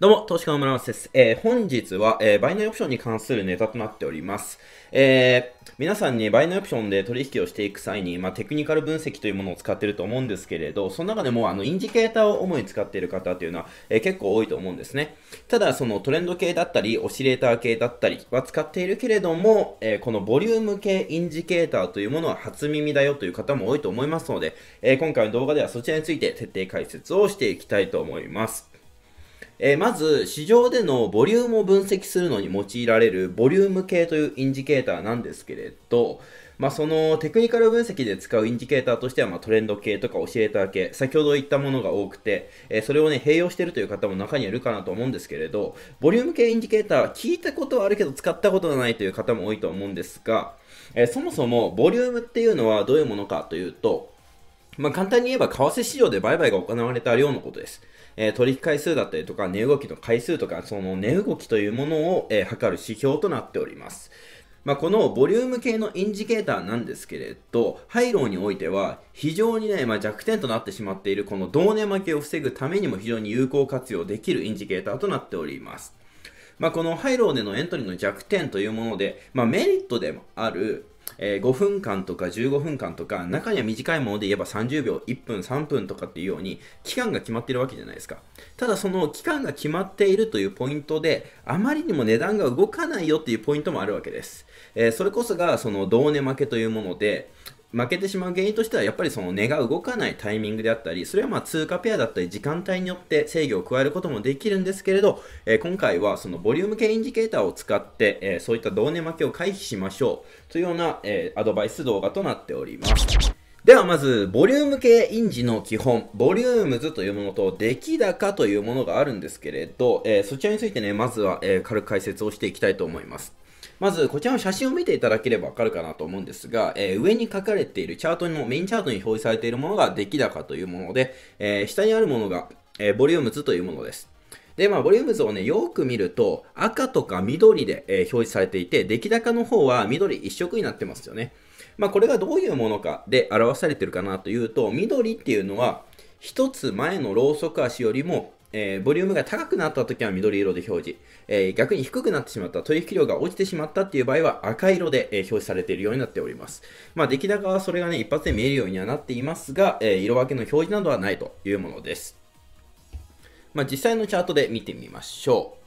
どうも、投資家の村松です。えー、本日は、えー、売ーオプションに関するネタとなっております。えー、皆さんに売ーオプションで取引をしていく際に、まあ、テクニカル分析というものを使っていると思うんですけれど、その中でも、あの、インジケーターを主に使っている方というのは、えー、結構多いと思うんですね。ただ、そのトレンド系だったり、オシレーター系だったりは使っているけれども、えこのボリューム系インジケーターというものは初耳だよという方も多いと思いますので、え今回の動画ではそちらについて徹底解説をしていきたいと思います。えー、まず、市場でのボリュームを分析するのに用いられるボリューム系というインジケーターなんですけれど、まあ、そのテクニカル分析で使うインジケーターとしては、まトレンド系とかオシエーター系、先ほど言ったものが多くて、えそれをね、併用してるという方も中にはいるかなと思うんですけれど、ボリューム系インジケーター、聞いたことはあるけど使ったことはないという方も多いと思うんですが、えそもそもボリュームっていうのはどういうものかというと、まあ、簡単に言えば為替市場で売買が行われた量のことです。えー、取引回数だったりとか、値動きの回数とか、その値動きというものを、えー、測る指標となっております。まあ、このボリューム系のインジケーターなんですけれど、ハイローにおいては非常にね、まあ、弱点となってしまっているこの同値負けを防ぐためにも非常に有効活用できるインジケーターとなっております。まあ、このハイローでのエントリーの弱点というもので、まメリットでもあるえー、5分間とか15分間とか、中には短いもので言えば30秒、1分、3分とかっていうように、期間が決まってるわけじゃないですか。ただその期間が決まっているというポイントで、あまりにも値段が動かないよっていうポイントもあるわけです。えー、それこそが、その、同値負けというもので、負けてしまう原因としてはやっぱりその根が動かないタイミングであったりそれはまあ通貨ペアだったり時間帯によって制御を加えることもできるんですけれど、えー、今回はそのボリューム系インジケーターを使って、えー、そういった同値負けを回避しましょうというような、えー、アドバイス動画となっておりますではまず、ボリューム系インジの基本、ボリュームズというものと出来高というものがあるんですけれど、えそちらについてね、まずは、え軽く解説をしていきたいと思います。まず、こちらの写真を見ていただければわかるかなと思うんですが、えー、上に書かれているチャートの、メインチャートに表示されているものが出来高というもので、えー、下にあるものが、えー、ボリュームズというものです。で、まあ、ボリューム図をね、よく見ると、赤とか緑で、えー、表示されていて、出来高の方は緑一色になってますよね。まあ、これがどういうものかで表されてるかなというと、緑っていうのは、1つ前のローソク足よりもえー、ボリュームが高くなった時は緑色で表示、えー、逆に低くなってしまった取引量が落ちてしまったっていう場合は赤色で、え表示されているようになっております。まあ、出来高はそれがね、一発で見えるようにはなっていますが、えー、色分けの表示などはないというものです。まあ、実際のチャートで見てみましょう。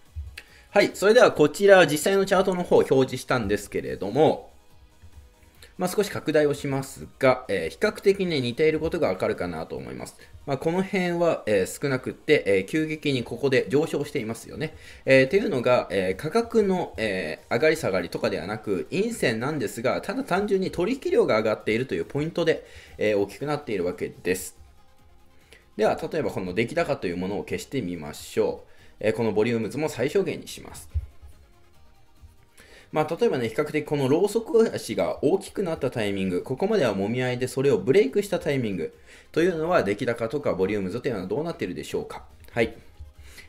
はい、それではこちら実際のチャートの方を表示したんですけれども、まあ、少し拡大をしますが、えー、比較的ね、似ていることがわかるかなと思います。まあ、この辺は、えー、少なくって、えー、急激にここで上昇していますよね。えー、ていうのが、え価格の、え上がり下がりとかではなく、陰線なんですが、ただ単純に取引量が上がっているというポイントで、え大きくなっているわけです。では、例えばこの出来高というものを消してみましょう。えこのボリューム図も最小限にします。まあ、例えばね、比較的このロウソク足が大きくなったタイミング、ここまではもみ合いでそれをブレイクしたタイミングというのは、出来高とかボリューム図というのはどうなっているでしょうか。はい。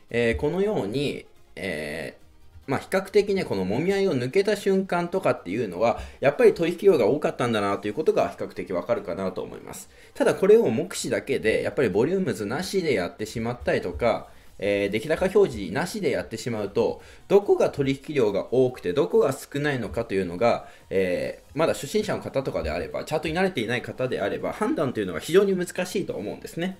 えー、このように、えーまあ、比較的ね、このもみ合いを抜けた瞬間とかっていうのは、やっぱり取引量が多かったんだなということが比較的わかるかなと思います。ただこれを目視だけで、やっぱりボリューム図なしでやってしまったりとか、えー、出来高表示なしでやってしまうと、どこが取引量が多くて、どこが少ないのかというのが、えー、まだ初心者の方とかであれば、チャートに慣れていない方であれば、判断というのが非常に難しいと思うんですね。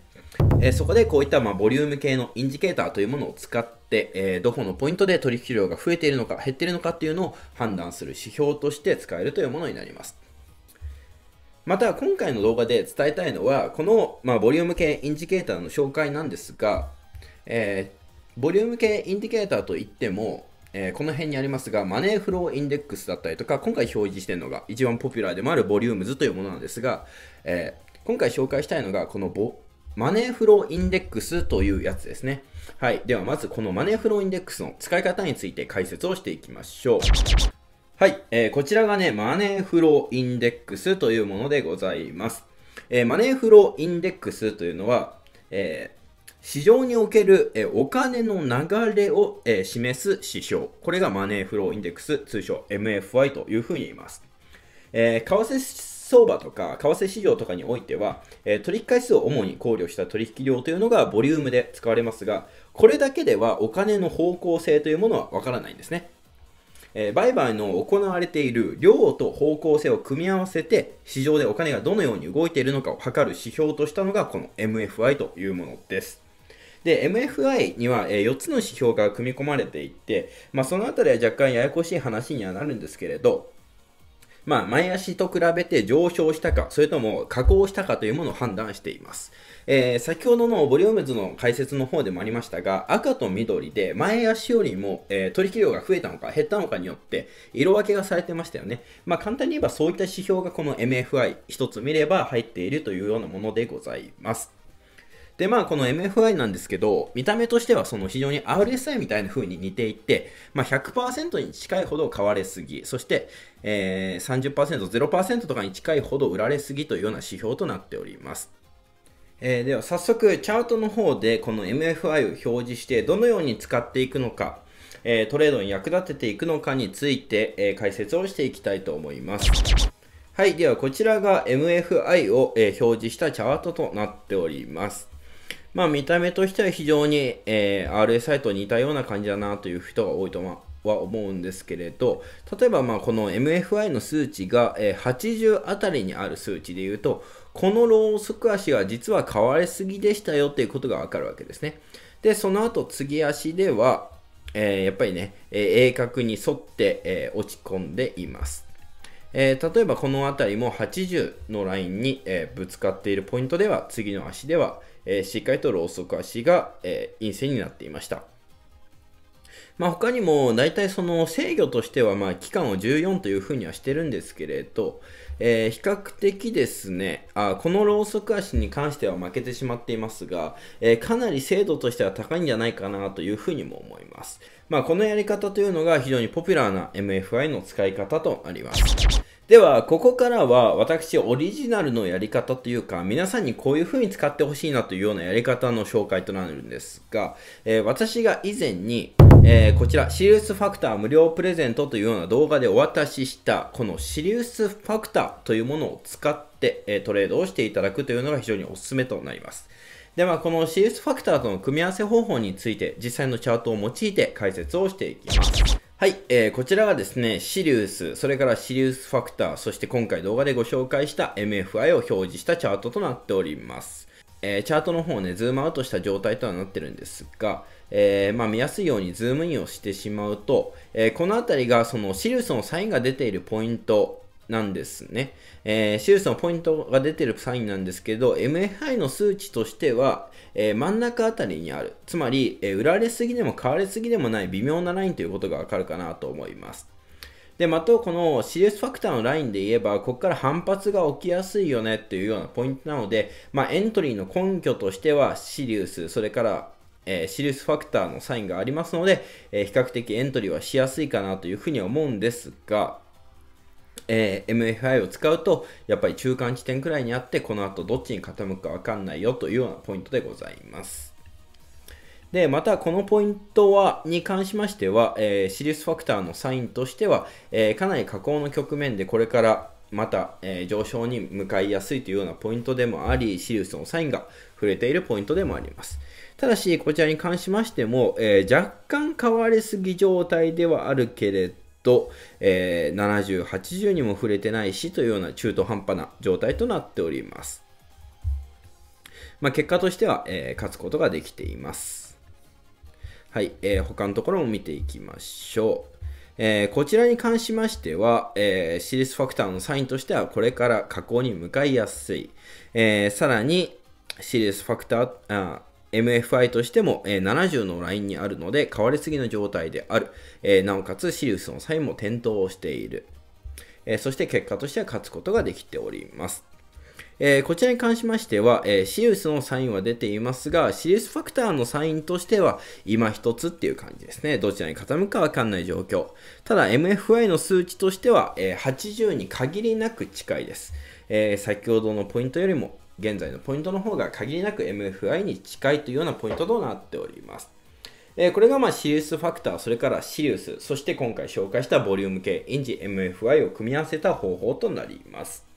えー、そこでこういった、まあ、ボリューム系のインジケーターというものを使って、えー、どこのポイントで取引量が増えているのか、減っているのかっていうのを判断する指標として使えるというものになります。また今回の動画で伝えたいのはこの、まあ、ボリューム系インジケーターの紹介なんですがえー、ボリューム系インディケーターといっても、えー、この辺にありますが、マネーフローインデックスだったりとか、今回表示してるのが一番ポピュラーでもあるボリュームズというものなんですが、えー、今回紹介したいのが、このボ、マネーフローインデックスというやつですね。はい。ではまずこのマネーフローインデックスの使い方について解説をしていきましょう。はい。えー、こちらがね、マネーフローインデックスというものでございます。えー、マネーフローインデックスというのは、えー市場におけるお金の流れを示す指標。これがマネーフローインデックス、通称 MFY というふうに言います。えー、為替相場とか為替市場とかにおいては、え取引回数を主に考慮した取引量というのがボリュームで使われますが、これだけではお金の方向性というものはわからないんですね。え売買の行われている量と方向性を組み合わせて市場でお金がどのように動いているのかを測る指標としたのがこの MFI というものです。で、MFI には、え4つの指標が組み込まれていって、まあ、そのあたりは若干ややこしい話にはなるんですけれど、まあ、前足と比べて上昇したか、それとも下降したかというものを判断しています。えー、先ほどのボリュームズの解説の方でもありましたが、赤と緑で前足よりも、えー、取引量が増えたのか減ったのかによって色分けがされてましたよね。まあ、簡単に言えばそういった指標がこの MFI 一つ見れば入っているというようなものでございます。で、まあ、この MFI なんですけど、見た目としてはその非常に RSI みたいな風に似ていて、まあ、100%に近いほど買われすぎ、そして、えー、30%、0%とかに近いほど売られすぎというような指標となっております。えー、では早速チャートの方でこの MFI を表示してどのように使っていくのか、えー、トレードに役立てていくのかについて、えー、解説をしていきたいと思います。はい。では、こちらが MFI を、え表示したチャートとなっております。まあ、見た目としては非常に、えー、RSI と似たような感じだなという人が多いとは思うんですけれど、例えばまあこの MFI の数値が、え80あたりにある数値で言うと、このローソク足は実は買われすぎでしたよということがわかるわけですね。で、その後、継ぎ足では、えー、やっぱりね、え鋭角に沿って、え落ち込んでいます。えー、例えばこの辺りも80のラインに、えー、ぶつかっているポイントでは次の足では、えー、しっかりとローソク足が、え陰性になっていました。まあ、他にも大体その制御としてはまあ期間を14というふうにはしてるんですけれど、えー、比較的ですねあこのローソク足に関しては負けてしまっていますが、えー、かなり精度としては高いんじゃないかなというふうにも思います、まあ、このやり方というのが非常にポピュラーな MFI の使い方となりますでは、ここからは私オリジナルのやり方というか、皆さんにこういう風に使ってほしいなというようなやり方の紹介となるんですが、えー、私が以前に、えー、こちら、シリウスファクター無料プレゼントというような動画でお渡しした、このシリウスファクターというものを使って、えー、トレードをしていただくというのが非常におすすめとなります。では、このこの CS ファクターとの組み合わせ方法について実際のチャートを用いて解説をしていきます。はい、えー、こちらがですね、シリウス、それからシリウスファクター、そして今回動画でご紹介した MFI を表示したチャートとなっております。えー、チャートの方ね、ズームアウトした状態とはなってるんですが、えー、まあ、見やすいようにズームインをしてしまうと、えー、この辺りがそのシリウスのサインが出ているポイントなんですね。えー、手術のポイントが出てるサインなんですけど、MFI の数値としては、えー、真ん中あたりにある。つまり、えー、売られすぎでも買われすぎでもない微妙なラインということがわかるかなと思います。で、またこの CS ファクターのラインで言えば、ここから反発が起きやすいよねっていうようなポイントなので、まあ、エントリーの根拠としては、シリウス、それからえー、シリウスファクターのサインがありますので、えー、比較的エントリーはしやすいかなというふうに思うんですが、えー、MFI を使うと、やっぱり中間地点くらいにあって、この後どっちに傾くかわかんないよというようなポイントでございます。で、またこのポイントは、に関しましては、えー、シリウスファクターのサインとしては、えー、かなり下降の局面でこれからまた、え上昇に向かいやすいというようなポイントでもあり、シリウスのサインが触れているポイントでもあります。ただし、こちらに関しましても、え若干変わりすぎ状態ではあるけれど、と、えー、70、80にも触れてないしというような中途半端な状態となっております。まあ、結果としては、えー、勝つことができています。はい、えー、他のところも見ていきましょう。えー、こちらに関しましては、えー、シリスファクターのサインとしてはこれから加工に向かいやすい。えー、さらに、シリスファクター、MFI としても、え70のラインにあるので、変わりすぎの状態である。えなおかつ、シリウスのサインも点灯をしている。えそして結果としては勝つことができております。えー、こちらに関しましては、えー、シリウスのサインは出ていますが、シリウスファクターのサインとしては、今一つっていう感じですね。どちらに傾くかわかんない状況。ただ、MFI の数値としては、えー、80に限りなく近いです。え先ほどのポイントよりも現在のポイントの方が限りなく MFI に近いというようなポイントとなっております。えー、これがまあシリウスファクター、それからシリウス、そして今回紹介したボリューム系、インジ MFI を組み合わせた方法となります。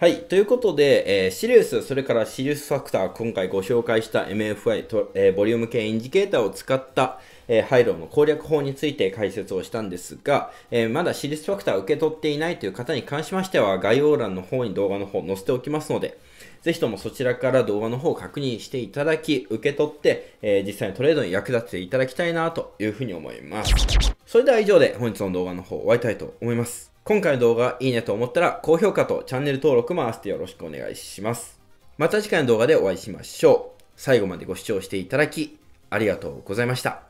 はい。ということで、えー、シリウス、それからシリウスファクター、今回ご紹介した MFI と、えー、ボリューム系インジケーターを使った、えー、ハイローの攻略法について解説をしたんですが、えー、まだシリウスファクターを受け取っていないという方に関しましては、概要欄の方に動画の方載せておきますので、ぜひともそちらから動画の方を確認していただき、受け取って、えー、実際にトレードに役立てていただきたいなというふうに思います。それでは以上で本日の動画の方を終わりたいと思います。今回の動画いいねと思ったら高評価とチャンネル登録も合わせてよろしくお願いします。また次回の動画でお会いしましょう。最後までご視聴していただきありがとうございました。